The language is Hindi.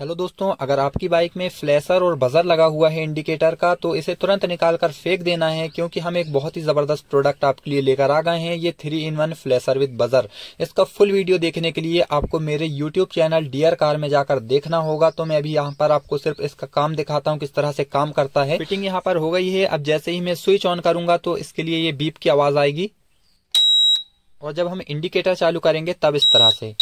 हेलो दोस्तों अगर आपकी बाइक में फ्लैशर और बजर लगा हुआ है इंडिकेटर का तो इसे तुरंत निकाल कर फेंक देना है क्योंकि हम एक बहुत ही जबरदस्त प्रोडक्ट आपके लिए लेकर आ गए हैं ये three in one flasher with buzzer इसका फुल वीडियो देखने के लिए आपको मेरे यूट्यूब चैनल डियर कार में जाकर देखना होगा तो मैं अभी यहाँ पर आपको सिर्फ इसका काम दिखाता हूँ किस तरह से काम करता है फिटिंग यहाँ पर हो गई है अब जैसे ही मैं स्विच ऑन करूंगा तो इसके लिए ये बीप की आवाज आएगी और जब हम इंडिकेटर चालू करेंगे तब इस तरह से